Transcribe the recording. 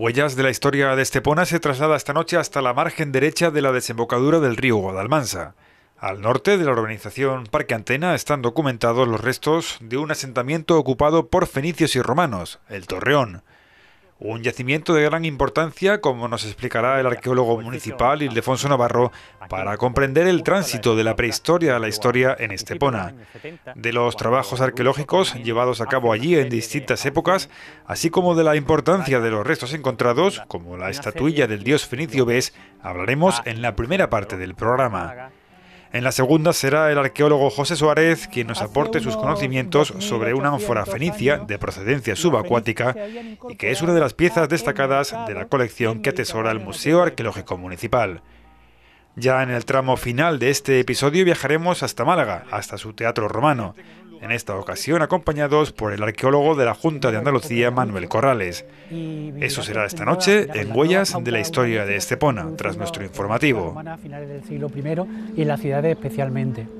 Huellas de la historia de Estepona se traslada esta noche hasta la margen derecha de la desembocadura del río Guadalmansa. Al norte de la urbanización Parque Antena están documentados los restos de un asentamiento ocupado por fenicios y romanos, el Torreón. Un yacimiento de gran importancia, como nos explicará el arqueólogo municipal Ildefonso Navarro, para comprender el tránsito de la prehistoria a la historia en Estepona. De los trabajos arqueológicos llevados a cabo allí en distintas épocas, así como de la importancia de los restos encontrados, como la estatuilla del dios fenicio Bes, hablaremos en la primera parte del programa. En la segunda será el arqueólogo José Suárez quien nos aporte sus conocimientos sobre una ánfora fenicia de procedencia subacuática y que es una de las piezas destacadas de la colección que atesora el Museo Arqueológico Municipal. Ya en el tramo final de este episodio viajaremos hasta Málaga, hasta su teatro romano en esta ocasión acompañados por el arqueólogo de la Junta de Andalucía, Manuel Corrales. Eso será esta noche en Huellas de la Historia de Estepona, tras nuestro informativo. del siglo y especialmente.